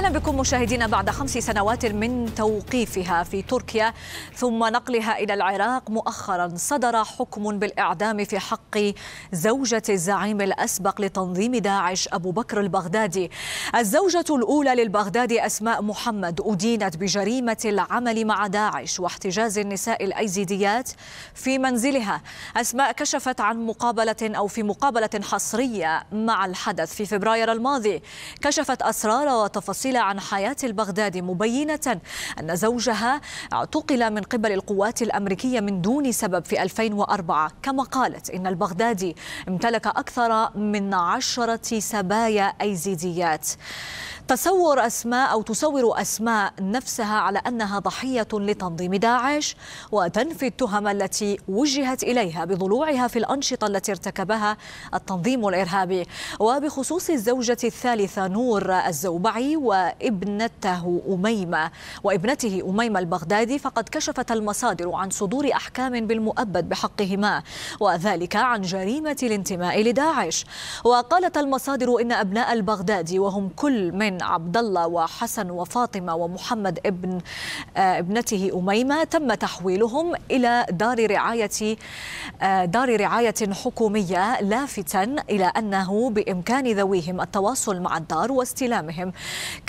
أهلا بكم مشاهدينا بعد خمس سنوات من توقيفها في تركيا ثم نقلها إلى العراق مؤخرا صدر حكم بالإعدام في حق زوجة الزعيم الأسبق لتنظيم داعش أبو بكر البغدادي الزوجة الأولى للبغدادي أسماء محمد أدينت بجريمة العمل مع داعش واحتجاز النساء الأيزيديات في منزلها أسماء كشفت عن مقابلة أو في مقابلة حصرية مع الحدث في فبراير الماضي كشفت أسرار وتفاصيل تفاصيل عن حياة البغدادي مبينة أن زوجها اعتقل من قبل القوات الأمريكية من دون سبب في 2004 كما قالت إن البغدادي امتلك أكثر من عشرة سبايا أيزيديات تصور أسماء أو تصور أسماء نفسها على أنها ضحية لتنظيم داعش وتنفي التهم التي وجهت إليها بضلوعها في الأنشطة التي ارتكبها التنظيم الإرهابي وبخصوص الزوجة الثالثة نور الزوبعي و وابنته أميمة وابنته أميمة البغدادي فقد كشفت المصادر عن صدور أحكام بالمؤبد بحقهما وذلك عن جريمة الانتماء لداعش وقالت المصادر إن أبناء البغدادي وهم كل من عبد الله وحسن وفاطمة ومحمد ابن آه، ابنته أميمة تم تحويلهم إلى دار رعاية آه، دار رعاية حكومية لافتا إلى أنه بإمكان ذويهم التواصل مع الدار واستلامهم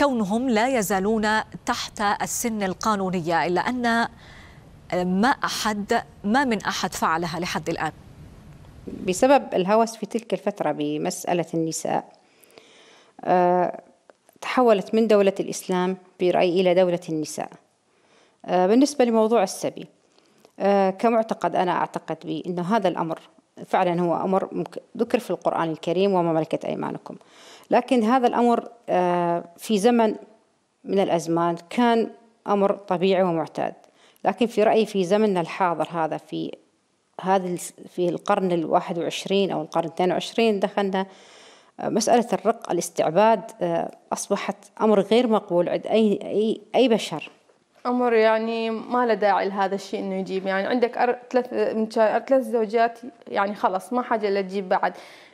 كونهم لا يزالون تحت السن القانونية إلا أن ما أحد ما من أحد فعلها لحد الآن بسبب الهوس في تلك الفترة بمسألة النساء آه، تحولت من دولة الإسلام برأيي إلى دولة النساء آه، بالنسبة لموضوع السبي آه، كمعتقد أنا أعتقد بأنه هذا الأمر فعلا هو أمر ذكر في القرآن الكريم وما ملكت أيمانكم لكن هذا الأمر آه، في زمن من الأزمان كان أمر طبيعي ومعتاد لكن في رأيي في زمننا الحاضر هذا في هذا في القرن الواحد وعشرين أو القرن الثاني وعشرين دخلنا آه، مسألة الرق الاستعباد آه، أصبحت أمر غير مقبول عند أي أي أي بشر امر يعني ما له داعي لهذا الشيء انه يجيب يعني عندك أر... ثلاث ثلاث زوجات يعني خلاص ما حاجه لا تجيب بعد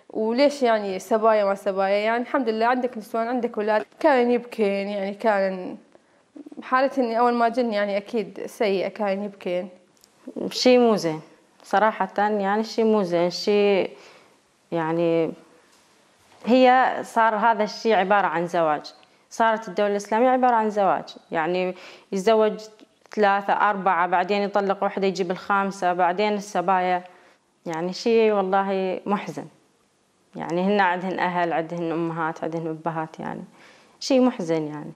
وليش يعني سبايا ما سبايا يعني الحمد لله عندك نسوان عندك اولاد كان يبكين يعني كان حالة اني اول ما جن يعني اكيد سيئه كان يبكين شيء مو زين صراحه يعني شيء مو زين شيء يعني هي صار هذا الشيء عباره عن زواج صارت الدولة الإسلامية عبارة عن زواج يعني يتزوج ثلاثة أربعة بعدين يطلق واحدة يجيب الخامسة بعدين السبايا يعني شيء والله محزن يعني هن عندهن أهل عندهن أمهات عندهن أبهات يعني شيء محزن يعني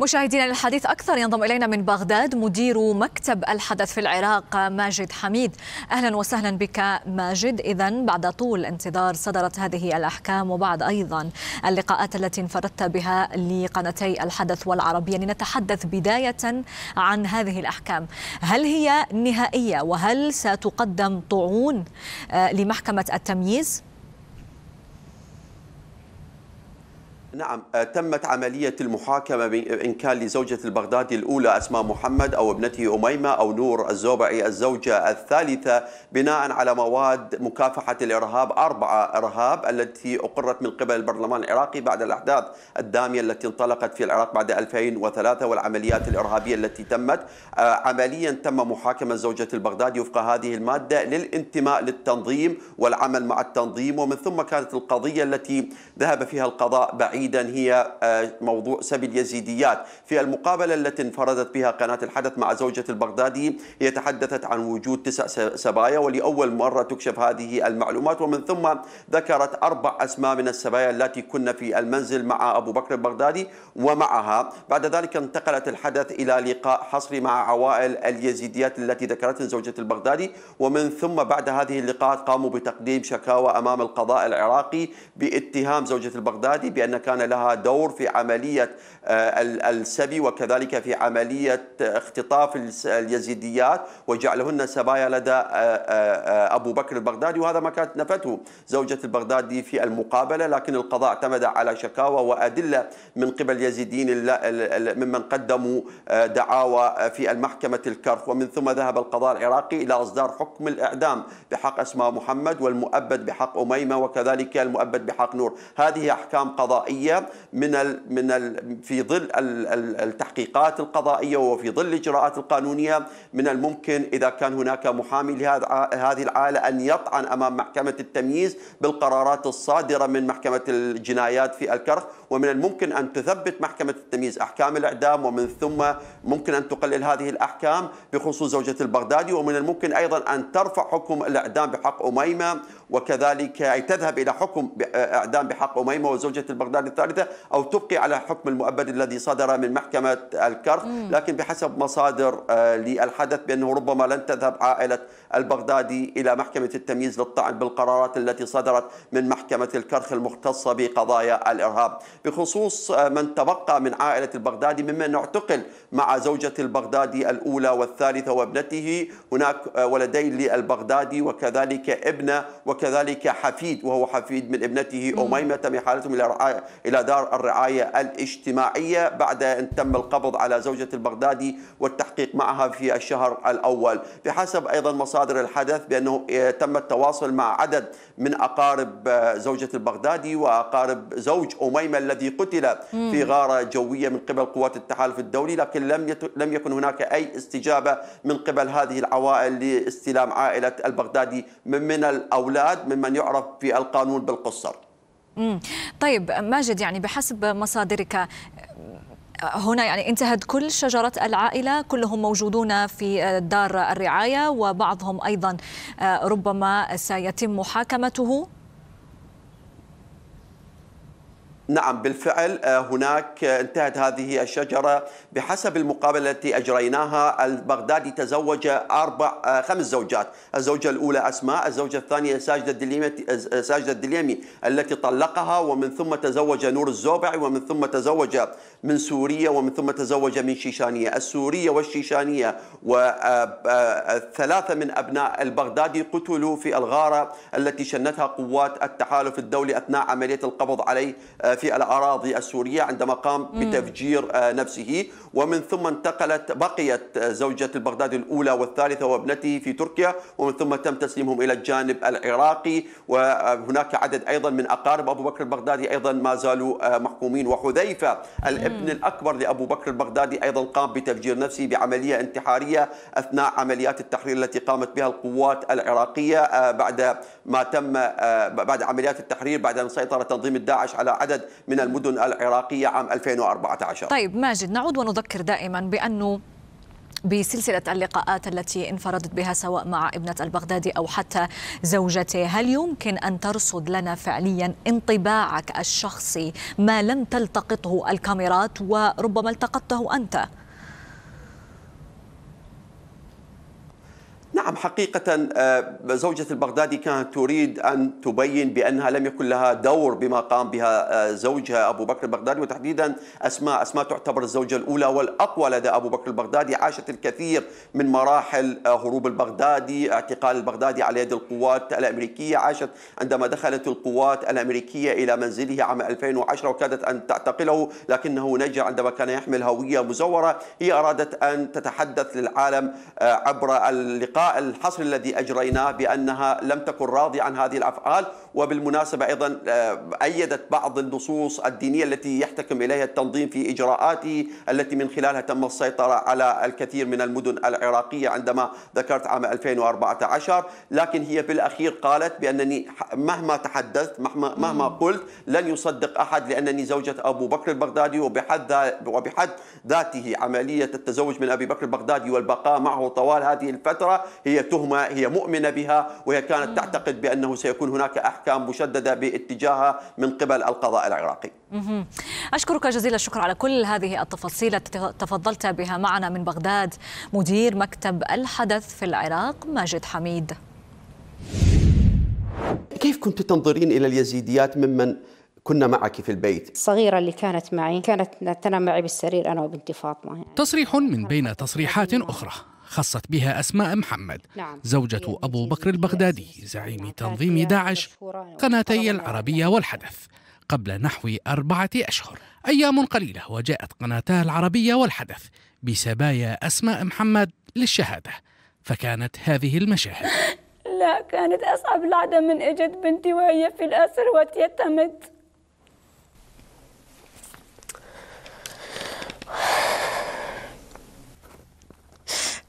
مشاهدينا للحديث أكثر ينضم إلينا من بغداد مدير مكتب الحدث في العراق ماجد حميد أهلا وسهلا بك ماجد إذا بعد طول انتظار صدرت هذه الأحكام وبعد أيضا اللقاءات التي انفردت بها لقناتي الحدث والعربية لنتحدث بداية عن هذه الأحكام هل هي نهائية وهل ستقدم طعون آه، لمحكمة التمييز؟ نعم آه، تمت عملية المحاكمة إن كان لزوجة البغدادي الأولى أسماء محمد أو ابنته أميمة أو نور الزوبعي الزوجة الثالثة بناء على مواد مكافحة الإرهاب أربعة إرهاب التي أقرت من قبل البرلمان العراقي بعد الأحداث الدامية التي انطلقت في العراق بعد 2003 والعمليات الإرهابية التي تمت آه، عمليا تم محاكمة زوجة البغدادي وفق هذه المادة للانتماء للتنظيم والعمل مع التنظيم ومن ثم كانت القضية التي ذهب فيها القضاء بعيد بعيدا هي آه، موضوع سبي اليزيديات في المقابلة التي انفردت بها قناة الحدث مع زوجة البغدادي هي تحدثت عن وجود تسع سبايا ولأول مرة تكشف هذه المعلومات ومن ثم ذكرت أربع أسماء من السبايا التي كنا في المنزل مع أبو بكر البغدادي ومعها بعد ذلك انتقلت الحدث إلى لقاء حصري مع عوائل اليزيديات التي ذكرت زوجة البغدادي ومن ثم بعد هذه اللقاءات قاموا بتقديم شكاوى أمام القضاء العراقي باتهام زوجة البغدادي بأن كان كان لها دور في عملية آه، السبي وكذلك في عملية اختطاف اليزيديات وجعلهن سبايا لدى آه، آه، أبو بكر البغدادي وهذا ما كانت نفته زوجة البغدادي في المقابلة لكن القضاء اعتمد على شكاوى وأدلة من قبل اليزيديين ممن قدموا دعاوى في المحكمة الكرخ ومن ثم ذهب القضاء العراقي إلى إصدار حكم الإعدام بحق أسماء محمد والمؤبد بحق أميمة وكذلك المؤبد بحق نور هذه أحكام قضائية القضيه من ال من ال في ظل التحقيقات القضائيه وفي ظل الاجراءات القانونيه من الممكن اذا كان هناك محامي لهذه العائله ان يطعن امام محكمه التمييز بالقرارات الصادره من محكمه الجنايات في الكرخ ومن الممكن ان تثبت محكمه التمييز احكام الاعدام ومن ثم ممكن ان تقلل هذه الاحكام بخصوص زوجة البغدادي ومن الممكن ايضا ان ترفع حكم الاعدام بحق اميمه وكذلك تذهب الى حكم اعدام بحق اميمه وزوجة البغدادي الثالثة أو تبقي على حكم المؤبد الذي صدر من محكمة الكرخ لكن بحسب مصادر آه، للحدث بأنه ربما لن تذهب عائلة البغدادي إلى محكمة التمييز للطعن بالقرارات التي صدرت من محكمة الكرخ المختصة بقضايا الإرهاب بخصوص آه، من تبقى من عائلة البغدادي ممن اعتقل مع زوجة البغدادي الأولى والثالثة وابنته هناك آه، ولدين للبغدادي وكذلك ابنه وكذلك حفيد وهو حفيد من ابنته أميمة تم حالتهم إلى إلى دار الرعاية الاجتماعية بعد أن تم القبض على زوجة البغدادي والتحقيق معها في الشهر الأول بحسب أيضا مصادر الحدث بأنه تم التواصل مع عدد من أقارب زوجة البغدادي وأقارب زوج أميمة الذي قتل في غارة جوية من قبل قوات التحالف الدولي لكن لم لم يكن هناك أي استجابة من قبل هذه العوائل لاستلام عائلة البغدادي من الأولاد ممن يعرف في القانون بالقصر طيب ماجد يعني بحسب مصادرك هنا يعني انتهت كل شجرة العائلة كلهم موجودون في دار الرعاية وبعضهم أيضا آه، ربما سيتم محاكمته نعم بالفعل آه، هناك آه، انتهت هذه الشجرة بحسب المقابلة التي أجريناها البغدادي تزوج أربع آه، خمس زوجات الزوجة الأولى أسماء الزوجة الثانية ساجدة الدليمي, ساجدة الدليمي التي طلقها ومن ثم تزوج نور الزوبعي ومن ثم تزوج من سوريا ومن ثم تزوج من شيشانية السورية والشيشانية وثلاثة من أبناء البغدادي قتلوا في الغارة التي شنتها قوات التحالف الدولي أثناء عملية القبض عليه في الأراضي السورية عندما قام بتفجير آه، نفسه ومن ثم انتقلت بقيت آه، زوجة البغدادي الأولى والثالثة وابنته في تركيا ومن ثم تم تسليمهم إلى الجانب العراقي وهناك عدد أيضا من أقارب أبو بكر البغدادي أيضا ما زالوا آه، محكومين وحذيفة الابن الأكبر لأبو بكر البغدادي أيضا قام بتفجير نفسه بعملية انتحارية أثناء عمليات التحرير التي قامت بها القوات العراقية بعد ما تم بعد عمليات التحرير بعد أن سيطر تنظيم الداعش على عدد عدد من المدن العراقية عام 2014 طيب ماجد نعود ونذكر دائما بأنه بسلسلة اللقاءات التي انفردت بها سواء مع ابنة البغدادي أو حتى زوجته هل يمكن أن ترصد لنا فعليا انطباعك الشخصي ما لم تلتقطه الكاميرات وربما التقطته أنت؟ نعم حقيقة آه، زوجة البغدادي كانت تريد أن تبين بأنها لم يكن لها دور بما قام بها آه، زوجها أبو بكر البغدادي وتحديدا أسماء أسماء تعتبر الزوجة الأولى والأقوى لدى أبو بكر البغدادي عاشت الكثير من مراحل آه، هروب البغدادي اعتقال البغدادي على يد القوات الأمريكية عاشت عندما دخلت القوات الأمريكية إلى منزله عام 2010 وكادت أن تعتقله لكنه نجا عندما كان يحمل هوية مزورة هي أرادت أن تتحدث للعالم عبر اللقاء الحصر الذي أجريناه بأنها لم تكن راضية عن هذه الأفعال وبالمناسبة أيضا آه، أيدت بعض النصوص الدينية التي يحتكم إليها التنظيم في إجراءاته التي من خلالها تم السيطرة على الكثير من المدن العراقية عندما ذكرت عام 2014 لكن هي في الأخير قالت بأنني مهما تحدثت مهما, مهما قلت لن يصدق أحد لأنني زوجة أبو بكر البغدادي وبحد, وبحد ذاته عملية التزوج من أبي بكر البغدادي والبقاء معه طوال هذه الفترة هي تهمة هي مؤمنة بها وهي كانت تعتقد بأنه سيكون هناك أحكام أحكام مشددة باتجاهها من قبل القضاء العراقي أشكرك جزيل الشكر على كل هذه التفاصيل التي تفضلت بها معنا من بغداد مدير مكتب الحدث في العراق ماجد حميد كيف كنت تنظرين إلى اليزيديات ممن كنا معك في البيت الصغيرة اللي كانت معي كانت تنام معي بالسرير أنا وبنتي فاطمة يعني. تصريح من بين تصريحات أخرى خصت بها أسماء محمد نعم. زوجة أبو بكر البغدادي نعم. زعيم نعم. تنظيم داعش قناتي العربية والحدث قبل نحو أربعة أشهر أيام قليلة وجاءت قناتا العربية والحدث بسبايا أسماء محمد للشهادة فكانت هذه المشاهد لا كانت أصعب لحظة من إجت بنتي وهي في الأسر وتيتمت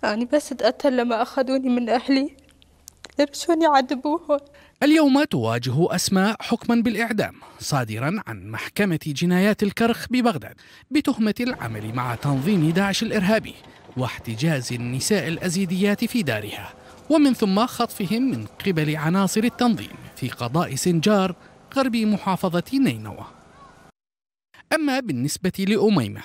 يعني بس تقتل لما أخذوني من أهلي درسوني عذبوهم اليوم تواجه أسماء حكما بالإعدام صادرا عن محكمة جنايات الكرخ ببغداد بتهمة العمل مع تنظيم داعش الإرهابي واحتجاز النساء الأزيديات في دارها ومن ثم خطفهم من قبل عناصر التنظيم في قضاء سنجار غرب محافظة نينوى أما بالنسبة لأميمة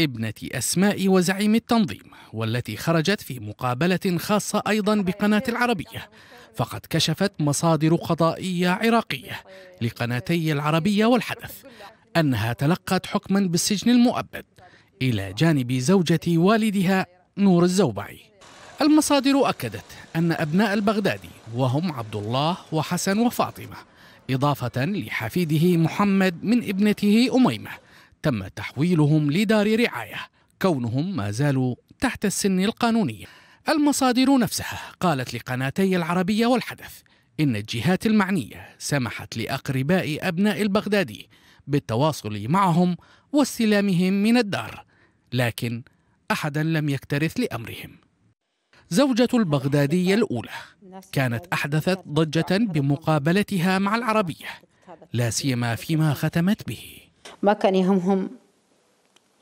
ابنة أسماء وزعيم التنظيم والتي خرجت في مقابلة خاصة أيضا بقناة العربية فقد كشفت مصادر قضائية عراقية لقناتي العربية والحدث أنها تلقت حكما بالسجن المؤبد إلى جانب زوجة والدها نور الزوبعي المصادر أكدت أن أبناء البغدادي وهم عبد الله وحسن وفاطمة إضافة لحفيده محمد من ابنته أميمة تم تحويلهم لدار رعاية كونهم ما زالوا تحت السن القانوني المصادر نفسها قالت لقناتي العربية والحدث إن الجهات المعنية سمحت لأقرباء أبناء البغدادي بالتواصل معهم واستلامهم من الدار لكن أحدا لم يكترث لأمرهم زوجة البغدادي الأولى كانت أحدثت ضجة بمقابلتها مع العربية لا سيما فيما ختمت به ما كان يهمهم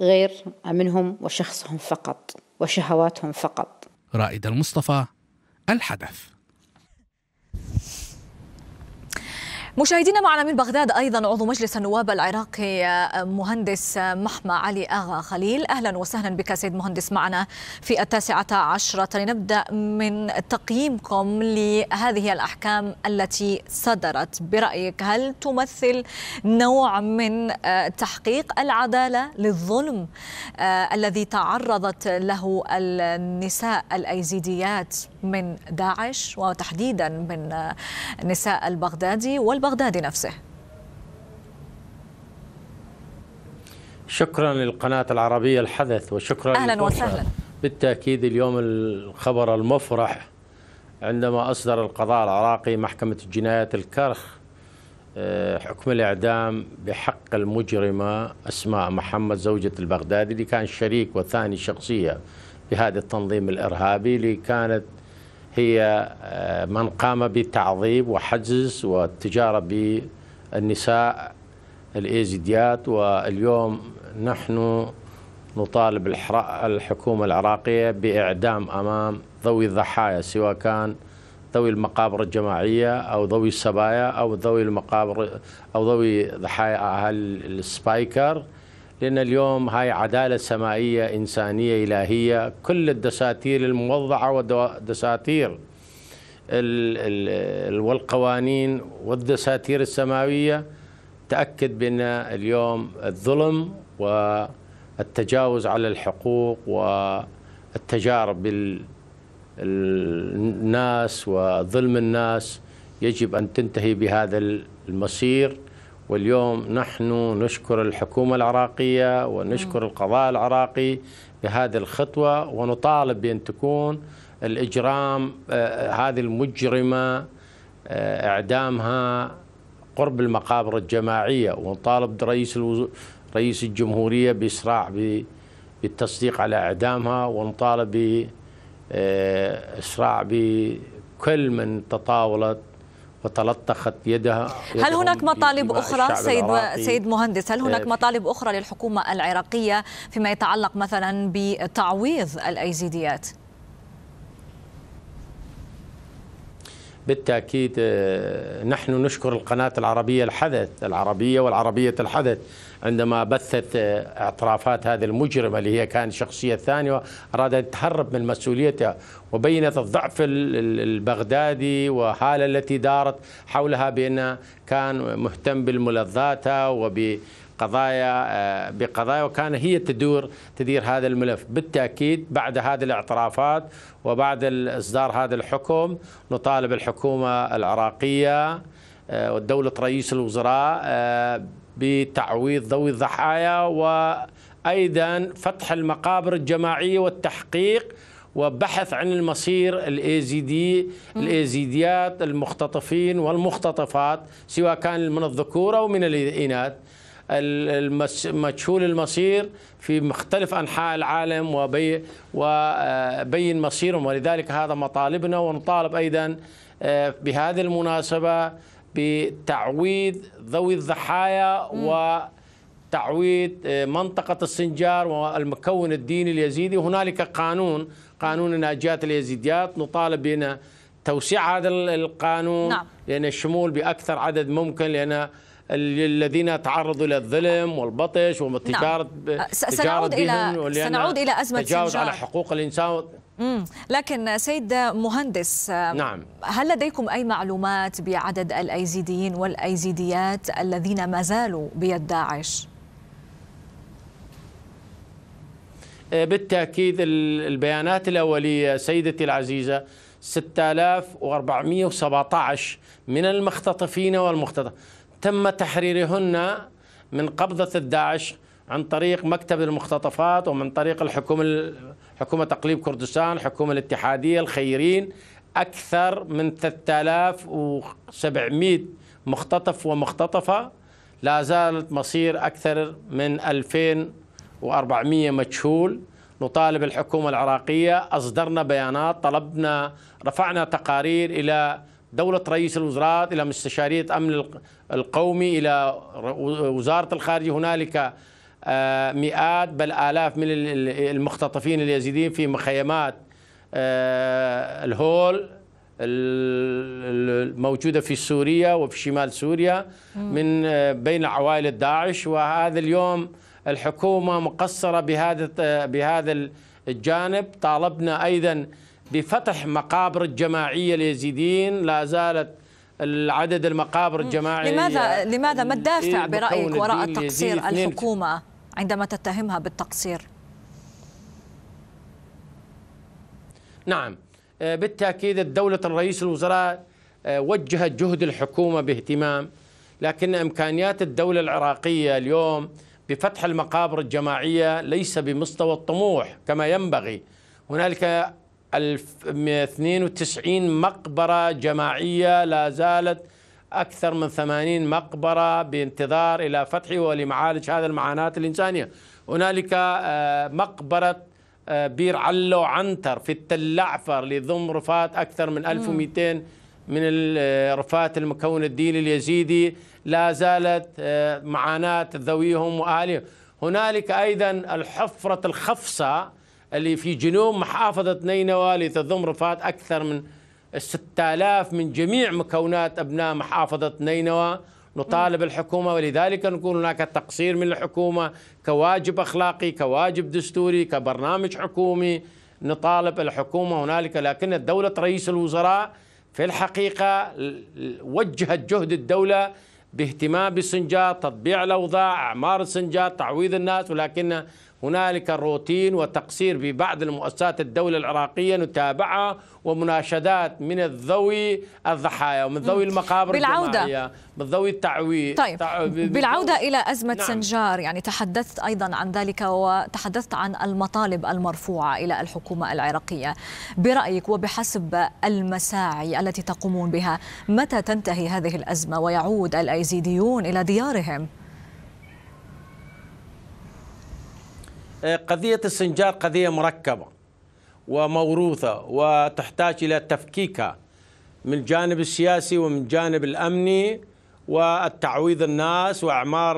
غير منهم وشخصهم فقط وشهواتهم فقط رائد المصطفى الحدث مشاهدينا معنا من بغداد ايضا عضو مجلس النواب العراقي آه، مهندس آه، محمى علي اغا خليل اهلا وسهلا بك سيد مهندس معنا في التاسعه عشره لنبدا من تقييمكم لهذه الاحكام التي صدرت برايك هل تمثل نوع من آه، تحقيق العداله للظلم الذي تعرضت له النساء الايزيديات من داعش وتحديدا من نساء البغدادي والبغدادي نفسه شكرا للقناة العربية الحدث وشكرا أهلا وسهلا بالتأكيد اليوم الخبر المفرح عندما أصدر القضاء العراقي محكمة الجنايات الكرخ آه، حكم الإعدام بحق المجرمة أسماء محمد زوجة البغدادي اللي كان شريك وثاني شخصية في هذا التنظيم الإرهابي اللي كانت هي آه، من قام بالتعظيم وحجز والتجارة بالنساء الإيزيديات واليوم نحن نطالب الحكومة العراقية بإعدام أمام ذوي الضحايا سواء كان ذوي المقابر الجماعية أو ذوي السبايا أو ذوي المقابر أو ذوي ضحايا أهل السبايكر لأن اليوم هاي عدالة سمائية إنسانية إلهية كل الدساتير الموضعة والدساتير والقوانين والدساتير السماوية تأكد بأن اليوم الظلم والتجاوز على الحقوق والتجارب بالناس وظلم الناس يجب أن تنتهي بهذا المصير واليوم نحن نشكر الحكومة العراقية ونشكر نعم. القضاء العراقي بهذه الخطوة ونطالب بأن تكون الإجرام آه، آه، هذه المجرمة آه، إعدامها قرب المقابر الجماعية ونطالب رئيس رئيس الجمهورية بإسراع بالتصديق على إعدامها ونطالب بإسراع بكل من تطاولت وتلطخت يدها هل هناك مطالب اخرى سيد سيد مهندس هل هناك إيه. مطالب اخرى للحكومه العراقيه فيما يتعلق مثلا بتعويض الايزيديات بالتاكيد آه، نحن نشكر القناه العربيه الحدث العربيه والعربيه الحدث عندما بثت اعترافات هذه المجرمه اللي هي كانت شخصيه ثانيه ارادت تهرب من مسؤوليتها وبينت الضعف البغدادي وحاله التي دارت حولها بان كان مهتم بالملذات وب قضايا آه، بقضايا وكان هي تدور تدير هذا الملف بالتأكيد بعد هذه الاعترافات وبعد إصدار هذا الحكم نطالب الحكومة العراقية آه، والدولة رئيس الوزراء آه، بتعويض ذوي الضحايا وايضا فتح المقابر الجماعيه والتحقيق وبحث عن المصير الايزيدي الايزيديات المختطفين والمختطفات سواء كان من الذكور او من الاناث المجهول المصير في مختلف انحاء العالم وبين مصيرهم ولذلك هذا مطالبنا ونطالب ايضا آه، بهذه المناسبه بتعويض ذوي الضحايا وتعويض آه، منطقة السنجار والمكون الديني اليزيدي هنالك قانون قانون ناجيات اليزيديات نطالب بأن توسيع هذا القانون نعم. لأن الشمول بأكثر عدد ممكن لأن الذين تعرضوا الى الظلم والبطش والتجاره نعم. سنعود الى سنعود الى ازمه السنجار على حقوق الانسان لكن سيد مهندس نعم هل لديكم أي معلومات بعدد الأيزيديين والأيزيديات الذين ما زالوا بيد داعش؟ آه، بالتأكيد البيانات الأولية سيدتي العزيزة 6417 من المختطفين والمختطف تم تحريرهن من قبضة الداعش عن طريق مكتب المختطفات ومن طريق الحكومة حكومة تقليب كردستان الحكومة الاتحادية الخيرين أكثر من 3700 مختطف ومختطفة لا زالت مصير أكثر من 2400 مجهول نطالب الحكومة العراقية أصدرنا بيانات طلبنا رفعنا تقارير إلى دولة رئيس الوزراء إلى مستشارية أمن القومي إلى وزارة الخارجية هنالك آه، مئات بل آلاف من المختطفين اليزيديين في مخيمات آه، الهول الموجودة في سوريا وفي شمال سوريا من آه، بين عوائل داعش وهذا اليوم الحكومة مقصرة بهذا بهذا الجانب طالبنا أيضا بفتح مقابر الجماعية ليزيدين لا زالت العدد المقابر الجماعية لماذا لماذا ما الدافع إيه، برأيك وراء تقصير الحكومة؟ عندما تتهمها بالتقصير نعم آه، بالتأكيد الدولة الرئيس الوزراء آه، وجهت جهد الحكومة باهتمام لكن إمكانيات الدولة العراقية اليوم بفتح المقابر الجماعية ليس بمستوى الطموح كما ينبغي هنالك 1192 مقبرة جماعية لا زالت أكثر من ثمانين مقبرة بانتظار إلى فتحه ولمعالج هذا المعاناة الإنسانية هنالك آه، مقبرة آه، بير علو عنتر في التلعفر لضم رفات أكثر من 1200 من الرفات آه، المكون الديني اليزيدي لا زالت معاناة ذويهم وآلهم هنالك أيضا الحفرة الخفصة اللي في جنوب محافظة نينوى لتضم رفات أكثر من 6000 من جميع مكونات أبناء محافظة نينوى نطالب الحكومة ولذلك نقول هناك تقصير من الحكومة كواجب أخلاقي كواجب دستوري كبرنامج حكومي نطالب الحكومة هنالك لكن دولة رئيس الوزراء في الحقيقة وجهت جهد الدولة باهتمام بالسنجات تطبيع الأوضاع أعمار السنجاب تعويض الناس ولكن هنالك روتين وتقصير في بعض المؤسسات الدولة العراقية نتابعها ومناشدات من الذوي الضحايا ومن ذوي المقابر بالعودة الجماعية من ذوي التعويض طيب تعوي... بالعودة إلى أزمة نعم. سنجار يعني تحدثت أيضا عن ذلك وتحدثت عن المطالب المرفوعة إلى الحكومة العراقية برأيك وبحسب المساعي التي تقومون بها متى تنتهي هذه الأزمة ويعود الأيزيديون إلى ديارهم؟ آه، قضية السنجار قضية مركبة وموروثة وتحتاج إلى تفكيكها من الجانب السياسي ومن الجانب الأمني والتعويض الناس وأعمار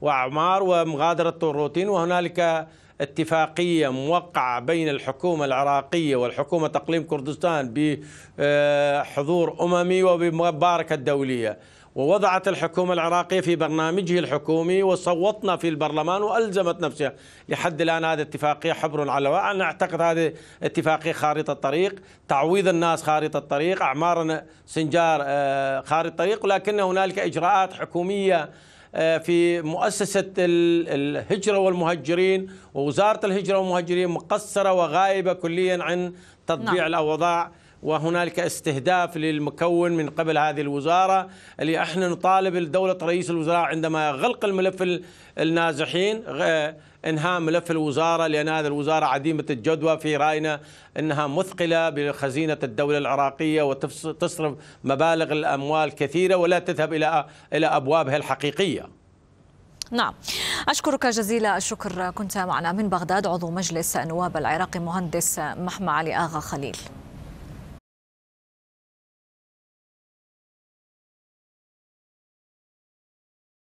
وأعمار ومغادرة الروتين وهنالك اتفاقية موقعة بين الحكومة العراقية والحكومة تقليم كردستان بحضور أممي وبمباركة دولية ووضعت الحكومة العراقية في برنامجه الحكومي وصوتنا في البرلمان وألزمت نفسها لحد الآن هذه اتفاقية حبر على الهواء أعتقد هذه اتفاقية خارطة الطريق تعويض الناس خارطة الطريق أعمارنا سنجار آه، خارطة الطريق ولكن هنالك إجراءات حكومية آه، في مؤسسة الهجرة والمهجرين ووزارة الهجرة والمهجرين مقصرة وغائبة كليا عن تطبيع نعم. الأوضاع وهنالك استهداف للمكون من قبل هذه الوزاره اللي احنا نطالب دوله رئيس الوزراء عندما غلق الملف النازحين انهاء ملف الوزاره لان هذه الوزاره عديمه الجدوى في راينا انها مثقله بخزينه الدوله العراقيه وتصرف مبالغ الاموال كثيره ولا تذهب الى الى ابوابها الحقيقيه. نعم أشكرك جزيل الشكر كنت معنا من بغداد عضو مجلس النواب العراقي مهندس محمى علي آغا خليل